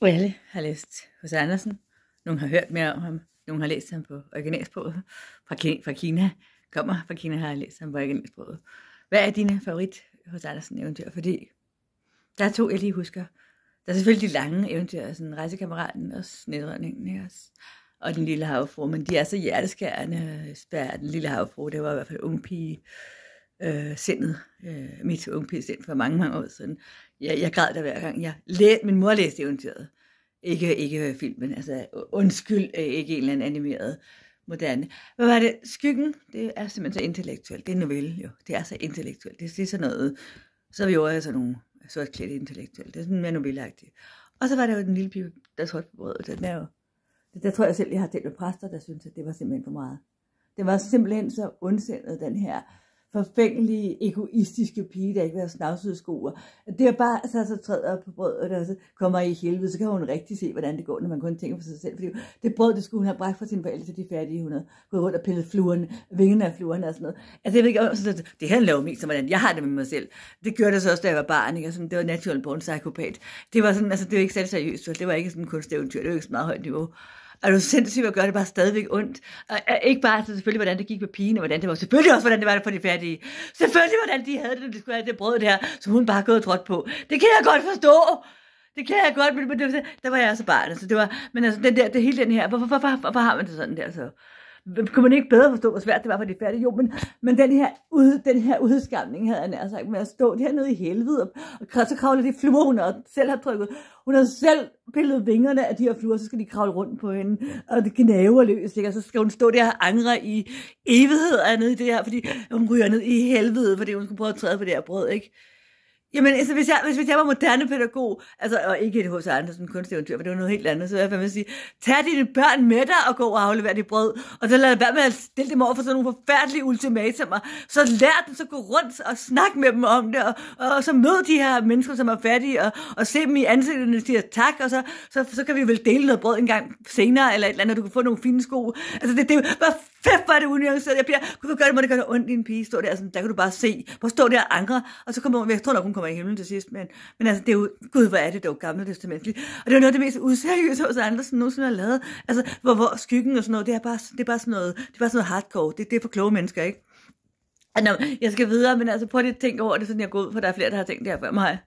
Og alle har læst hos Andersen. Nogle har hørt mere om ham. Nogle har læst ham på originalsproget. Fra, fra Kina kommer fra Kina, har jeg læst ham på originalsproget. Hvad er dine favorit hos Andersen eventyr? Fordi der er to, jeg lige husker. Der er selvfølgelig de lange eventyr, sådan rejsekammeraten og snedrødningen ikke også? Og den lille havfru, men de er så hjerteskærende. spærer den lille havfru, det var i hvert fald ung pige øh, sindet, øh, mit ungpigesind for mange, mange år siden. Jeg, jeg græd der hver gang. Jeg læ- Min mor læste eventyret. Ikke, ikke filmen, altså undskyld, øh, ikke en eller anden animeret moderne. Hvad var det? Skyggen, det er simpelthen så intellektuelt. Det er en novelle jo. Det er så intellektuelt. Det, det er sådan noget. Så vi gjorde jeg sådan nogle sortklædte intellektuelle. Det er sådan mere novelleagtigt. Og så var der jo den lille pige, der trådte på brødet. Den er jo, det, der tror jeg selv, jeg har talt med præster, der synes, at det var simpelthen for meget. Det var simpelthen så ondsindet, den her forfængelige, egoistiske pige, der ikke vil have sko. Det er bare, så, altså, så træder på brødet, og så kommer I helvede, så kan hun rigtig se, hvordan det går, når man kun tænker på sig selv. Fordi det brød, det skulle hun have bragt fra sine forældre til de færdige, hun havde gået rundt og pillet fluerne, vingerne af fluerne og sådan noget. Altså, jeg ved ikke, så det handler jo mest om, hvordan jeg har det med mig selv. Det gjorde det så også, da jeg var barn, ikke? Og sådan, altså, det var natural born psykopat. Det var sådan, altså, det var ikke særlig seriøst, det var ikke sådan kunsteventyr, det var ikke så meget højt niveau er du sindssyg, hvor gør det bare stadigvæk ondt? Og, ikke bare så altså selvfølgelig, hvordan det gik med pigen, og hvordan det var. Selvfølgelig også, hvordan det var for de færdige. Selvfølgelig, hvordan de havde det, når de skulle have det brød der, som hun bare gået trådt på. Det kan jeg godt forstå. Det kan jeg godt, men, men det, der var jeg også altså bare. Altså, det var, men altså, den der, det hele den her, hvorfor, hvorfor, hvor, hvor har man det sådan der så? kunne man ikke bedre forstå, hvor svært det var for de færdige? Jo, men, men den her, ud, den her udskamning havde jeg nær sagt med at stå hernede i helvede, og, og så kravler de fluer, hun har selv har trykket. Hun har selv pillet vingerne af de her fluer, så skal de kravle rundt på hende, og det gnaver løs, ikke? og så skal hun stå der og angre i evigheder nede i det her, fordi hun ryger ned i helvede, fordi hun skulle prøve at træde på det her brød, ikke? Jamen, altså, hvis jeg, hvis, hvis jeg var moderne pædagog, altså, og ikke et H.C. Andersen kunsteventyr, for det var noget helt andet, så ville jeg fald sige, tag dine børn med dig og gå og aflevere dit brød, og så lad være med at stille dem over for sådan nogle forfærdelige ultimatumer. Så lær dem, så gå rundt og snakke med dem om det, og, og, og så mød de her mennesker, som er fattige, og, og se dem i ansigtet, og siger tak, og så, så, så kan vi vel dele noget brød en gang senere, eller et eller andet, og du kan få nogle fine sko. Altså, det, det var fedt, var det unuanceret. Jeg bliver, kunne du gøre det, må det gøre det ondt i en pige, stå der, sådan, der kan du bare se, hvor står der ankre, og så kommer hun, jeg tror nok, hun kommer i himlen til sidst, men, men altså, det er jo, gud, hvor er det dog gamle testamentligt. Og det er noget af det mest useriøse hos Andersen nogensinde har lavet. Altså, hvor, hvor skyggen og sådan noget, det er bare, det er bare sådan noget, det er bare sådan noget hardcore. Det, det er for kloge mennesker, ikke? Nå, jeg skal videre, men altså prøv lige at tænke over det, sådan jeg går ud, for der er flere, der har tænkt det her før mig.